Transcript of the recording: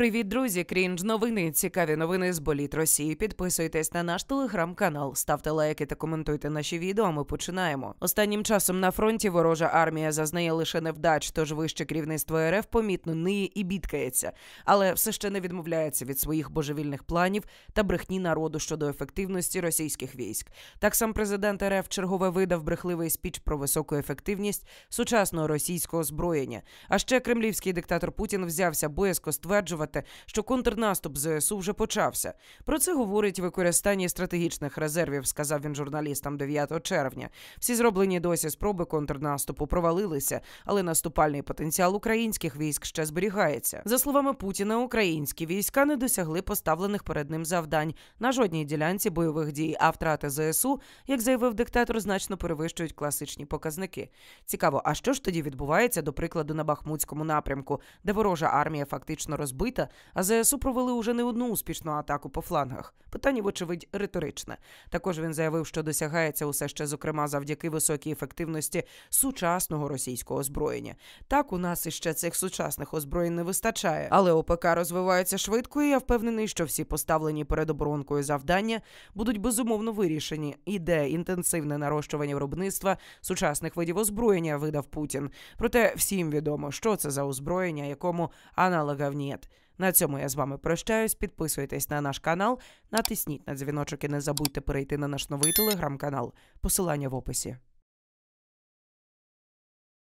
Привіт, друзі! Крінж новини. Цікаві новини з боліт Росії. Підписуйтесь на наш телеграм-канал, ставте лайки та коментуйте наші відео. а Ми починаємо. Останнім часом на фронті ворожа армія зазнає лише невдач, тож вище керівництво РФ помітно ниє і бідкається, але все ще не відмовляється від своїх божевільних планів та брехні народу щодо ефективності російських військ. Так сам президент РФ чергове видав брехливий спіч про високу ефективність сучасного російського озброєння. А ще кремлівський диктатор Путін взявся боязко стверджувати стверджувати, що контрнаступ ЗСУ вже почався. Про це говорить використання стратегічних резервів, сказав він журналістам 9 червня. Всі зроблені досі спроби контрнаступу провалилися, але наступальний потенціал українських військ ще зберігається. За словами Путіна, українські війська не досягли поставлених перед ним завдань на жодній ділянці бойових дій. А втрати ЗСУ, як заявив диктатор, значно перевищують класичні показники. Цікаво, а що ж тоді відбувається до прикладу на Бахмутському напрямку, де ворожа армія фактично розбита? Московита, а ЗСУ провели уже не одну успішну атаку по флангах. Питання, вочевидь, риторичне. Також він заявив, що досягається усе ще, зокрема, завдяки високій ефективності сучасного російського озброєння. Так у нас іще цих сучасних озброєнь не вистачає, але ОПК розвивається швидко. і Я впевнений, що всі поставлені перед оборонкою завдання будуть безумовно вирішені. Іде інтенсивне нарощування виробництва сучасних видів озброєння видав Путін. Проте всім відомо, що це за озброєння, якому аналогів нет. На цьому я з вами прощаюсь. Підписуйтесь на наш канал, натисніть на дзвіночок і не забудьте перейти на наш новий телеграм-канал. Посилання в описі.